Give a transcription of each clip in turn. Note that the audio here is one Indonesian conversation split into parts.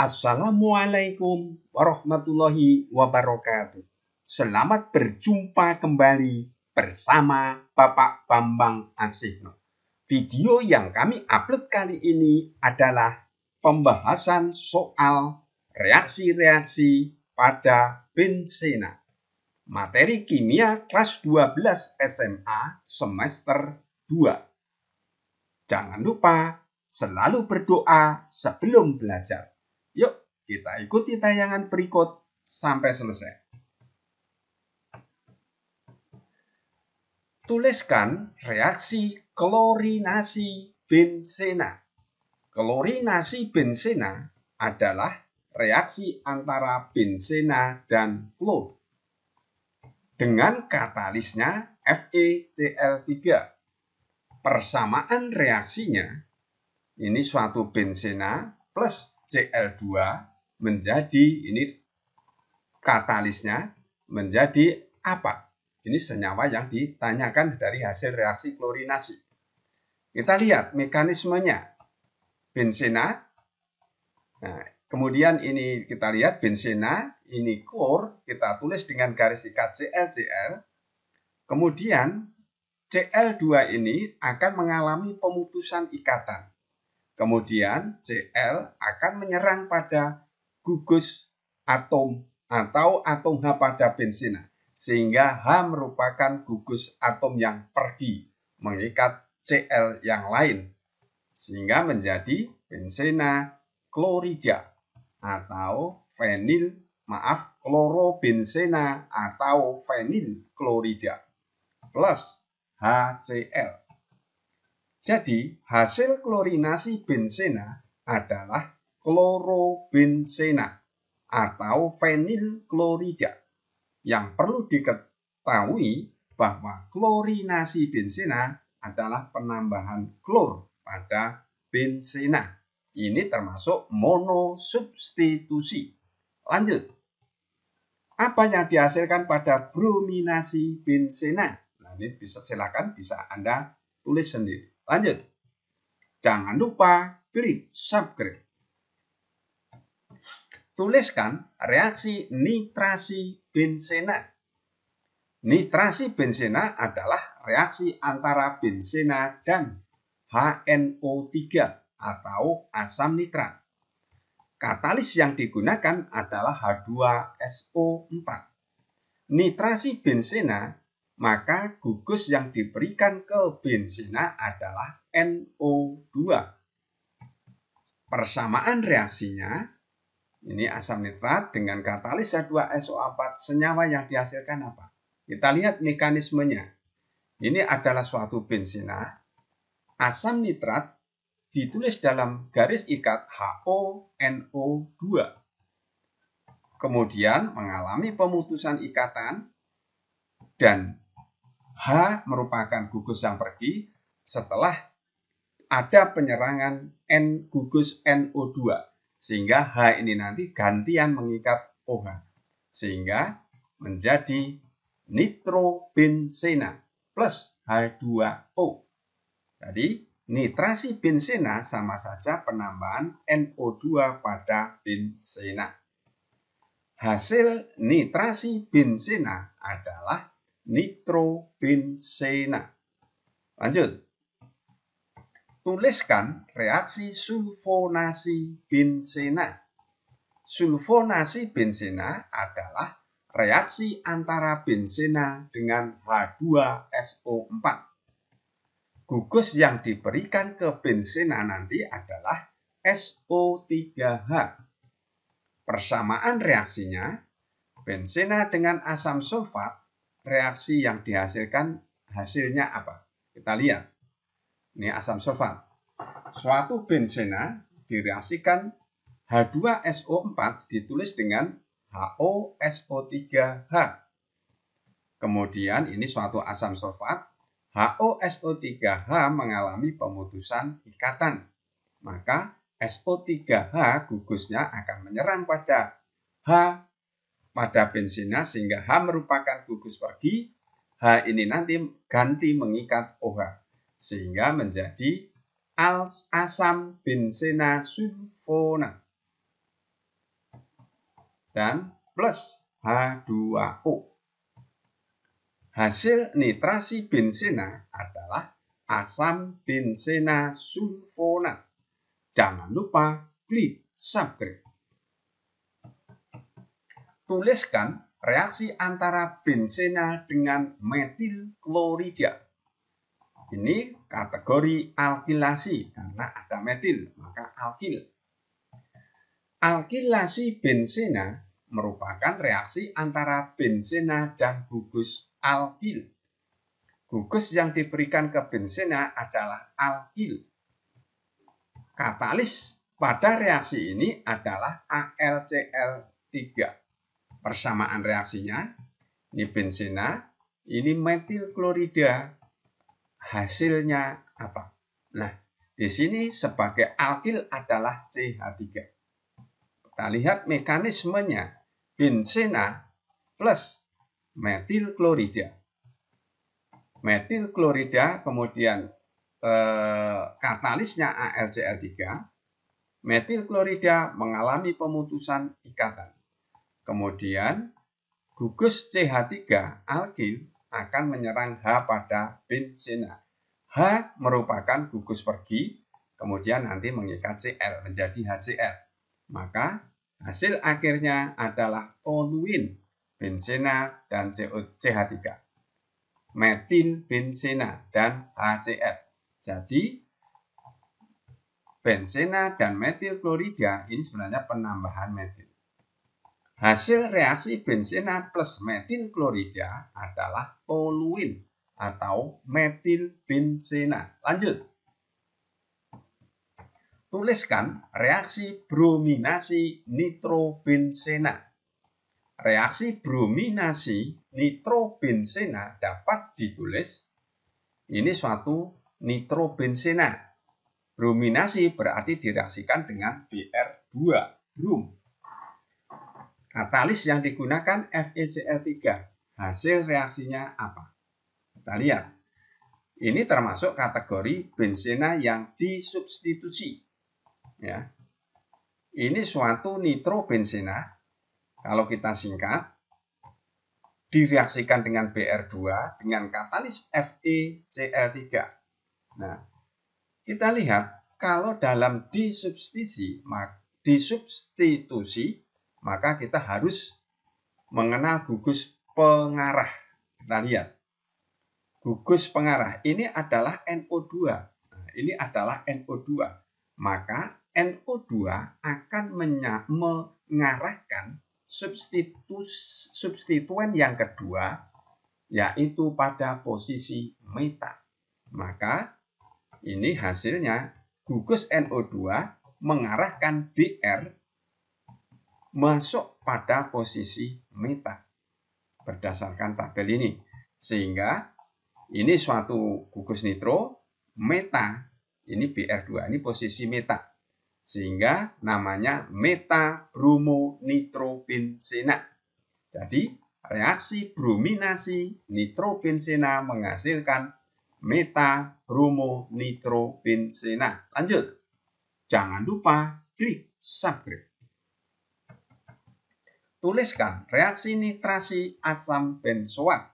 Assalamualaikum warahmatullahi wabarakatuh. Selamat berjumpa kembali bersama Bapak Bambang Asihno. Video yang kami upload kali ini adalah pembahasan soal reaksi-reaksi pada bensena. Materi kimia kelas 12 SMA semester 2. Jangan lupa selalu berdoa sebelum belajar. Yuk, kita ikuti tayangan berikut sampai selesai. Tuliskan reaksi klorinasi bensena. Klorinasi bensena adalah reaksi antara bensena dan klor dengan katalisnya FeCl3. Persamaan reaksinya ini suatu bensena plus Cl2 menjadi ini katalisnya menjadi apa? Ini senyawa yang ditanyakan dari hasil reaksi klorinasi. Kita lihat mekanismenya bensena. Nah, kemudian ini kita lihat bensena, ini klor, kita tulis dengan garis ikat Cl-Cl. Kemudian Cl2 ini akan mengalami pemutusan ikatan. Kemudian Cl akan menyerang pada gugus atom atau atom H pada bensena. Sehingga H merupakan gugus atom yang pergi mengikat Cl yang lain sehingga menjadi bensena klorida atau fenil maaf klorobensena atau fenil klorida plus HCl. Jadi, hasil klorinasi bensena adalah klorobensena atau fenil klorida. Yang perlu diketahui bahwa klorinasi bensena adalah penambahan klor pada bensena. Ini termasuk monosubstitusi. Lanjut. Apa yang dihasilkan pada brominasi bensena? Nah, ini bisa silakan bisa Anda tulis sendiri. Lanjut. Jangan lupa klik subscribe. Tuliskan reaksi nitrasi bensena. Nitrasi bensena adalah reaksi antara bensena dan HNO3 atau asam nitrat. Katalis yang digunakan adalah H2SO4. Nitrasi bensena, maka gugus yang diberikan ke bensena adalah NO2. Persamaan reaksinya, ini asam nitrat dengan katalis H2SO4 senyawa yang dihasilkan apa? Kita lihat mekanismenya. Ini adalah suatu bensena Asam nitrat ditulis dalam garis ikat HONO2. Kemudian mengalami pemutusan ikatan dan H merupakan gugus yang pergi setelah ada penyerangan N gugus NO2 sehingga H ini nanti gantian mengikat OH sehingga menjadi nitrobenzena plus H2O. Jadi nitrasi bensena sama saja penambahan NO2 pada bensena. Hasil nitrasi bensena adalah nitrobensena. Lanjut. Tuliskan reaksi sulfonasi bensena. Sulfonasi bensena adalah reaksi antara bensena dengan H2SO4 gugus yang diberikan ke bensena nanti adalah SO3H. Persamaan reaksinya, bensena dengan asam sulfat, reaksi yang dihasilkan hasilnya apa? Kita lihat. Ini asam sulfat. Suatu bensena direaksikan H2SO4 ditulis dengan HOSO3H. Kemudian ini suatu asam sulfat HOSO3H mengalami pemutusan ikatan. Maka SO3H gugusnya akan menyerang pada H pada bensinnya sehingga H merupakan gugus pergi, H ini nanti ganti mengikat OH sehingga menjadi als asam bensena sulfona dan plus H2O. Hasil nitrasi bensena adalah asam bensena sulfonat. Jangan lupa klik subscribe. Tuliskan reaksi antara bensena dengan metil klorida. Ini kategori alkilasi karena ada metil, maka alkil. Alkilasi bensena merupakan reaksi antara bensena dan gugus alkil. Gugus yang diberikan ke bensena adalah alkil. Katalis pada reaksi ini adalah AlCl3. Persamaan reaksinya, ini bensena, ini metil klorida. Hasilnya apa? Nah, di sini sebagai alkil adalah CH3. Kita lihat mekanismenya. Bensena plus metil klorida. Metil klorida kemudian eh, katalisnya AlCl3. Metil klorida mengalami pemutusan ikatan. Kemudian gugus CH3 alkil akan menyerang H pada bensena. H merupakan gugus pergi, kemudian nanti mengikat Cl menjadi HCl. Maka hasil akhirnya adalah toluin bensena, dan CH3. Metin, bensena, dan HCl. Jadi, bensena dan metil klorida ini sebenarnya penambahan metil. Hasil reaksi bensena plus metil klorida adalah toluin atau metil bensena. Lanjut. Tuliskan reaksi brominasi nitrobensena. Reaksi brominasi nitrobensena dapat ditulis ini suatu nitrobensena. Brominasi berarti direaksikan dengan Br2, brom. Katalis yang digunakan FeCl3. Hasil reaksinya apa? Kita lihat. Ini termasuk kategori benzena yang disubstitusi ya. Ini suatu nitrobenzena kalau kita singkat direaksikan dengan Br2 dengan katalis FeCl3. Nah, kita lihat kalau dalam disubstitusi disubstitusi maka kita harus mengenal gugus pengarah. Kita lihat. Gugus pengarah ini adalah NO2. Nah, ini adalah NO2. Maka NO2 akan mengarahkan substitus, substituen yang kedua, yaitu pada posisi meta. Maka ini hasilnya gugus NO2 mengarahkan Br masuk pada posisi meta berdasarkan tabel ini. Sehingga ini suatu gugus nitro meta, ini Br2, ini posisi meta sehingga namanya meta Jadi, reaksi brominasi nitropinsena menghasilkan meta Lanjut. Jangan lupa klik subscribe. Tuliskan reaksi nitrasi asam benzoat.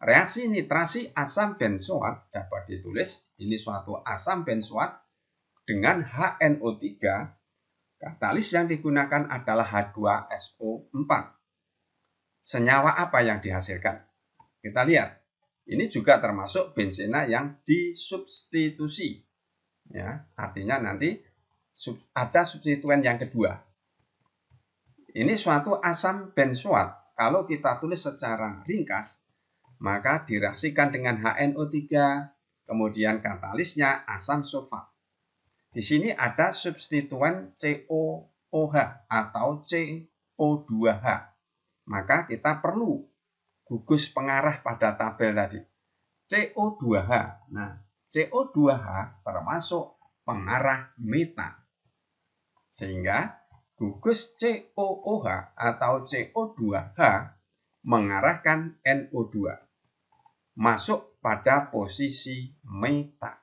Reaksi nitrasi asam benzoat dapat ditulis ini suatu asam benzoat dengan HNO3, katalis yang digunakan adalah H2SO4. Senyawa apa yang dihasilkan? Kita lihat. Ini juga termasuk bensena yang disubstitusi. Ya, artinya nanti ada substituen yang kedua. Ini suatu asam benzoat. Kalau kita tulis secara ringkas, maka dirasikan dengan HNO3, kemudian katalisnya asam sulfat. Di sini ada substituen COOH atau CO2H. Maka kita perlu gugus pengarah pada tabel tadi. CO2H. Nah, CO2H termasuk pengarah metan. Sehingga gugus COOH atau CO2H mengarahkan NO2 masuk pada posisi meta.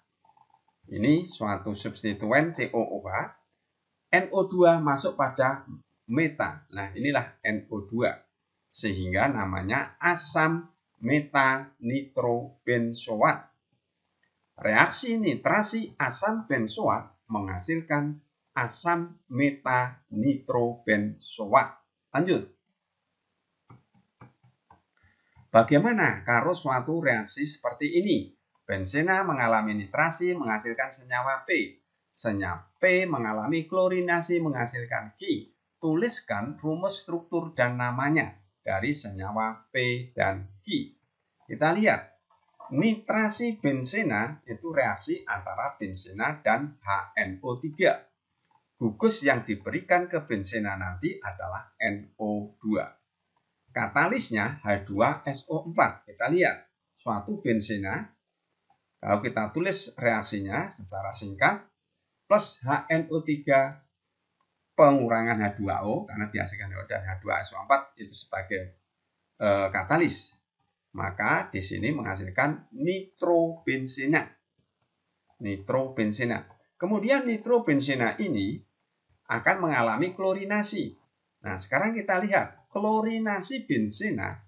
Ini suatu substituen COOH. NO2 masuk pada meta. Nah, inilah NO2. Sehingga namanya asam metanitrobenzoat. Reaksi nitrasi asam benzoat menghasilkan asam metanitrobenzoat. Lanjut. Bagaimana kalau suatu reaksi seperti ini? Benzena mengalami nitrasi menghasilkan senyawa P. Senyawa P mengalami klorinasi menghasilkan Q. Tuliskan rumus struktur dan namanya dari senyawa P dan Q. Kita lihat. Nitrasi benzena itu reaksi antara benzena dan HNO3. Gugus yang diberikan ke benzena nanti adalah NO2 katalisnya H2SO4. Kita lihat, suatu benzena kalau kita tulis reaksinya secara singkat, plus HNO3 pengurangan H2O, karena dihasilkan dan H2SO4 itu sebagai e, katalis. Maka di sini menghasilkan nitrobensena. Nitrobensena. Kemudian nitrobensena ini akan mengalami klorinasi. Nah, sekarang kita lihat klorinasi bensena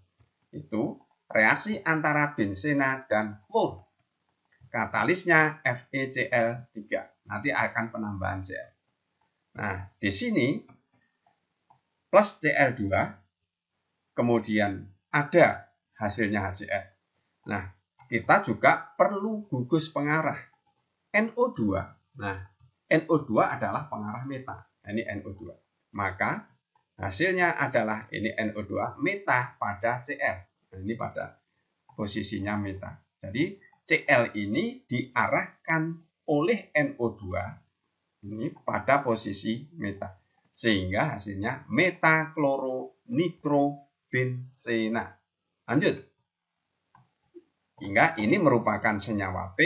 itu reaksi antara bensena dan klor katalisnya FeCl3. Nanti akan penambahan Cl. Nah, di sini plus Cl2 kemudian ada hasilnya HCl. Nah, kita juga perlu gugus pengarah NO2. Nah, NO2 adalah pengarah meta. Nah, ini NO2. Maka hasilnya adalah ini NO2 meta pada Cl. Nah, ini pada posisinya meta. Jadi Cl ini diarahkan oleh NO2 ini pada posisi meta sehingga hasilnya meta kloro nitro metakloronitrobensena. Lanjut. Hingga ini merupakan senyawa P,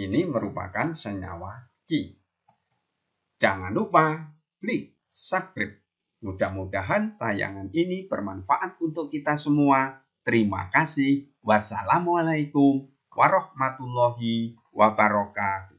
ini merupakan senyawa Q. Jangan lupa klik subscribe. Mudah-mudahan tayangan ini bermanfaat untuk kita semua. Terima kasih. Wassalamualaikum warahmatullahi wabarakatuh.